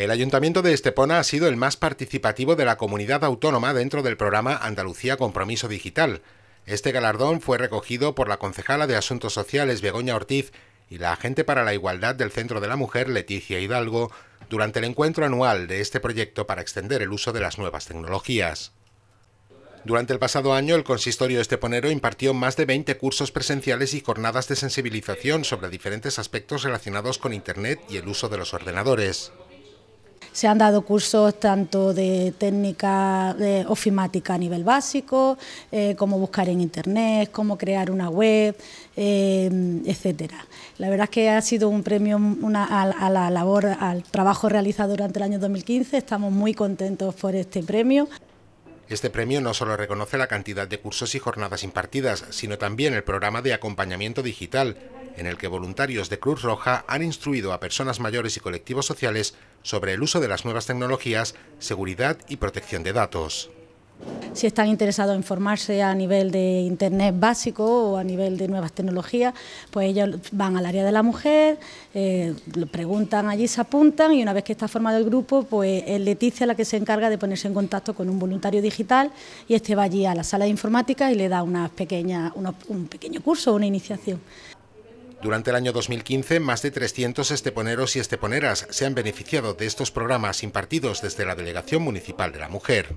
El Ayuntamiento de Estepona ha sido el más participativo de la comunidad autónoma dentro del programa Andalucía Compromiso Digital. Este galardón fue recogido por la concejala de Asuntos Sociales Begoña Ortiz y la agente para la igualdad del Centro de la Mujer Leticia Hidalgo durante el encuentro anual de este proyecto para extender el uso de las nuevas tecnologías. Durante el pasado año, el consistorio esteponero impartió más de 20 cursos presenciales y jornadas de sensibilización sobre diferentes aspectos relacionados con Internet y el uso de los ordenadores. Se han dado cursos tanto de técnica de ofimática a nivel básico, eh, como buscar en internet, cómo crear una web, eh, etcétera. La verdad es que ha sido un premio a, la labor, al trabajo realizado durante el año 2015. Estamos muy contentos por este premio. Este premio no solo reconoce la cantidad de cursos y jornadas impartidas, sino también el programa de acompañamiento digital, en el que voluntarios de Cruz Roja han instruido a personas mayores y colectivos sociales sobre el uso de las nuevas tecnologías, seguridad y protección de datos si están interesados en formarse a nivel de Internet básico o a nivel de nuevas tecnologías, pues ellos van al área de la mujer, eh, lo preguntan allí, se apuntan y una vez que está formado el grupo, pues es Leticia la que se encarga de ponerse en contacto con un voluntario digital y este va allí a la sala de informática y le da una pequeña, un pequeño curso, una iniciación. Durante el año 2015, más de 300 esteponeros y esteponeras se han beneficiado de estos programas impartidos desde la Delegación Municipal de la Mujer.